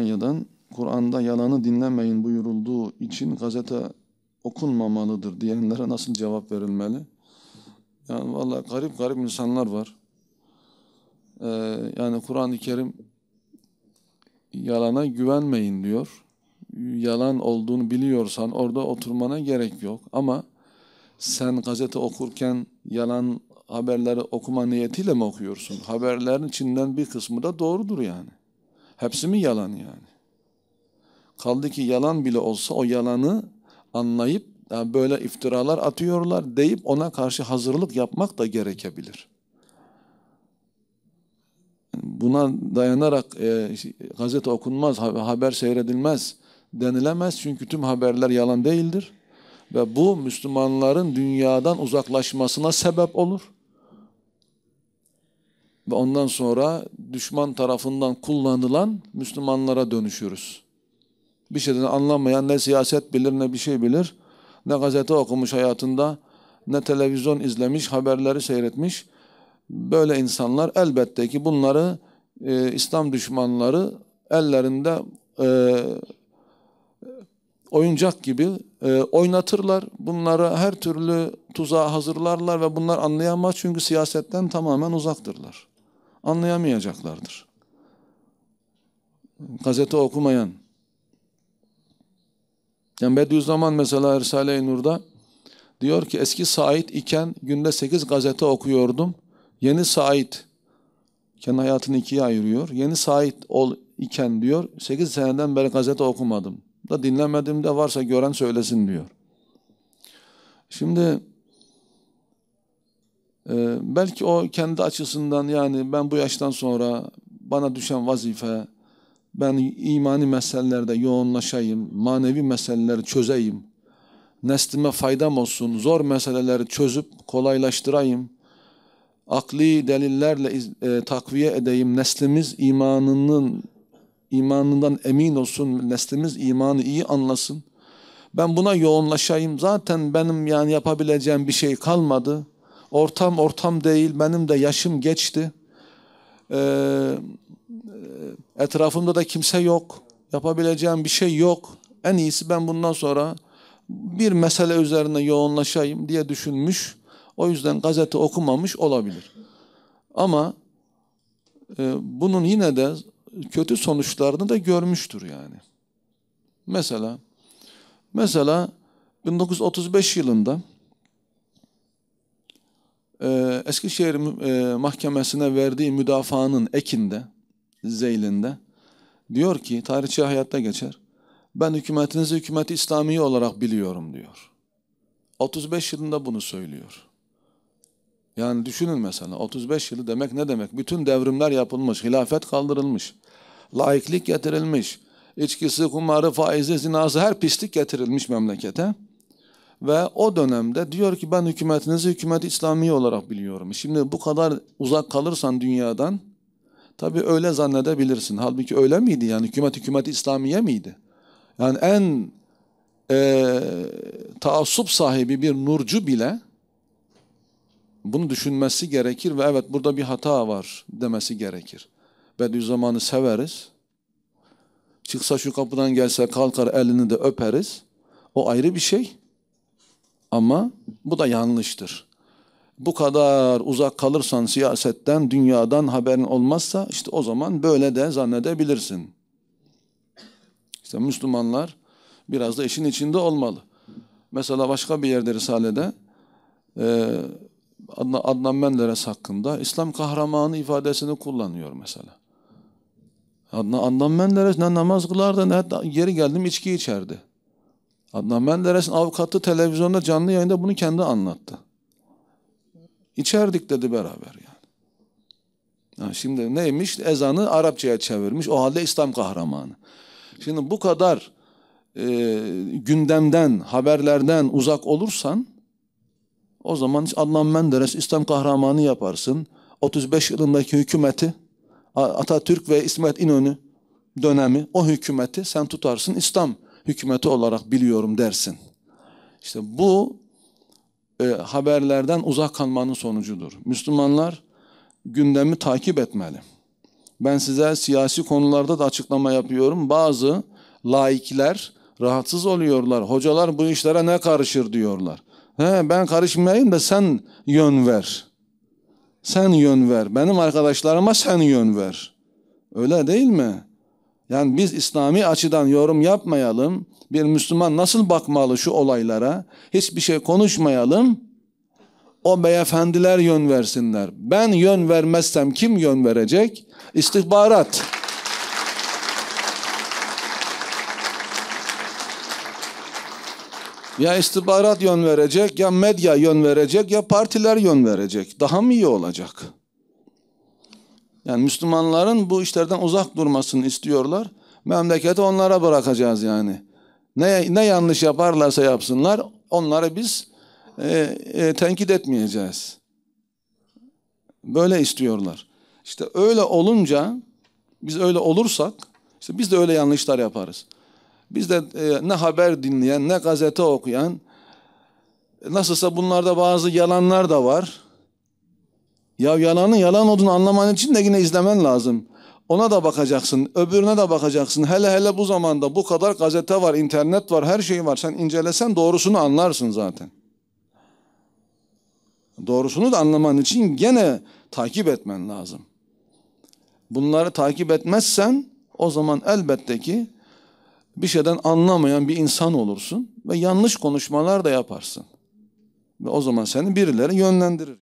Almanya'dan Kur'an'da yalanı dinlemeyin buyurulduğu için gazete okunmamalıdır diyenlere nasıl cevap verilmeli? Yani valla garip garip insanlar var. Ee, yani Kur'an-ı Kerim yalana güvenmeyin diyor. Yalan olduğunu biliyorsan orada oturmana gerek yok. Ama sen gazete okurken yalan haberleri okuma niyetiyle mi okuyorsun? Haberlerin içinden bir kısmı da doğrudur yani. Hepsi mi yalan yani? Kaldı ki yalan bile olsa o yalanı anlayıp yani böyle iftiralar atıyorlar deyip ona karşı hazırlık yapmak da gerekebilir. Buna dayanarak e, gazete okunmaz, haber seyredilmez denilemez. Çünkü tüm haberler yalan değildir. Ve bu Müslümanların dünyadan uzaklaşmasına sebep olur ve ondan sonra düşman tarafından kullanılan Müslümanlara dönüşüyoruz. Bir şeyden anlamayan ne siyaset bilir ne bir şey bilir, ne gazete okumuş hayatında, ne televizyon izlemiş, haberleri seyretmiş. Böyle insanlar elbette ki bunları e, İslam düşmanları ellerinde e, oyuncak gibi e, oynatırlar. Bunları her türlü tuzağa hazırlarlar ve bunlar anlayamaz çünkü siyasetten tamamen uzaktırlar anlayamayacaklardır. Gazete okumayan, yani Bediüzzaman mesela Risale-i Nur'da diyor ki eski Said iken günde sekiz gazete okuyordum. Yeni Said kendi hayatını ikiye ayırıyor. Yeni Said ol iken diyor sekiz seneden beri gazete okumadım. Da dinlemedim de varsa gören söylesin diyor. Şimdi ee, belki o kendi açısından yani ben bu yaştan sonra bana düşen vazife ben imani meselelerde yoğunlaşayım, manevi meseleleri çözeyim, neslime faydam olsun, zor meseleleri çözüp kolaylaştırayım, akli delillerle e, takviye edeyim, neslimiz imanının imanından emin olsun, neslimiz imanı iyi anlasın. Ben buna yoğunlaşayım. Zaten benim yani yapabileceğim bir şey kalmadı.'' Ortam ortam değil. Benim de yaşım geçti. Ee, etrafımda da kimse yok. Yapabileceğim bir şey yok. En iyisi ben bundan sonra bir mesele üzerine yoğunlaşayım diye düşünmüş. O yüzden gazete okumamış olabilir. Ama e, bunun yine de kötü sonuçlarını da görmüştür yani. Mesela mesela 1935 yılında ee, Eskişehir e, Mahkemesi'ne verdiği müdafaanın ekinde, zeylinde diyor ki tarihçi hayatta geçer. Ben hükümetinizi hükümeti İslami olarak biliyorum diyor. 35 yılında bunu söylüyor. Yani düşünün mesela 35 yılı demek ne demek? Bütün devrimler yapılmış, hilafet kaldırılmış, laiklik getirilmiş, içkisi, kumarı, faizi, zinası her pislik getirilmiş memlekete. Ve o dönemde diyor ki ben hükümetinizi hükümet İslami olarak biliyorum. Şimdi bu kadar uzak kalırsan dünyadan tabii öyle zannedebilirsin. Halbuki öyle miydi yani hükümet hükümet İslamiye miydi? Yani en e, taassup sahibi bir nurcu bile bunu düşünmesi gerekir ve evet burada bir hata var demesi gerekir. Bediüzzaman'ı severiz. Çıksa şu kapıdan gelse kalkar elini de öperiz. O ayrı bir şey. Ama bu da yanlıştır. Bu kadar uzak kalırsan siyasetten, dünyadan haberin olmazsa işte o zaman böyle de zannedebilirsin. İşte Müslümanlar biraz da işin içinde olmalı. Mesela başka bir yerde Risale'de e, Adnan, Menderes hakkında İslam kahramanı ifadesini kullanıyor mesela. Adnan, Adnan Menderes ne namaz kılardı ne geri geldim içki içerdi. Adnan Menderes'in avukatı televizyonda canlı yayında bunu kendi anlattı. İçerdik dedi beraber yani. yani şimdi neymiş? Ezanı Arapçaya çevirmiş. O halde İslam kahramanı. Şimdi bu kadar e, gündemden, haberlerden uzak olursan o zaman Adnan Menderes İslam kahramanı yaparsın. 35 yılındaki hükümeti Atatürk ve İsmet İnönü dönemi o hükümeti sen tutarsın İslam hükümeti olarak biliyorum dersin. İşte bu e, haberlerden uzak kalmanın sonucudur. Müslümanlar gündemi takip etmeli. Ben size siyasi konularda da açıklama yapıyorum. Bazı laikler rahatsız oluyorlar. Hocalar bu işlere ne karışır diyorlar. He, ben karışmayayım da sen yön ver. Sen yön ver. Benim arkadaşlarıma sen yön ver. Öyle değil mi? Yani biz İslami açıdan yorum yapmayalım. Bir Müslüman nasıl bakmalı şu olaylara? Hiçbir şey konuşmayalım. O beyefendiler yön versinler. Ben yön vermezsem kim yön verecek? İstihbarat. Ya istihbarat yön verecek, ya medya yön verecek, ya partiler yön verecek. Daha mı iyi olacak? Yani Müslümanların bu işlerden uzak durmasını istiyorlar. Memleketi onlara bırakacağız yani. Ne, ne yanlış yaparlarsa yapsınlar onları biz e, e, tenkit etmeyeceğiz. Böyle istiyorlar. İşte öyle olunca biz öyle olursak işte biz de öyle yanlışlar yaparız. Biz de e, ne haber dinleyen ne gazete okuyan e, nasılsa bunlarda bazı yalanlar da var. Ya yalanın yalan olduğunu anlaman için de yine izlemen lazım. Ona da bakacaksın, öbürüne de bakacaksın. Hele hele bu zamanda bu kadar gazete var, internet var, her şey var. Sen incelesen doğrusunu anlarsın zaten. Doğrusunu da anlaman için gene takip etmen lazım. Bunları takip etmezsen o zaman elbette ki bir şeyden anlamayan bir insan olursun ve yanlış konuşmalar da yaparsın. Ve o zaman seni birileri yönlendirir.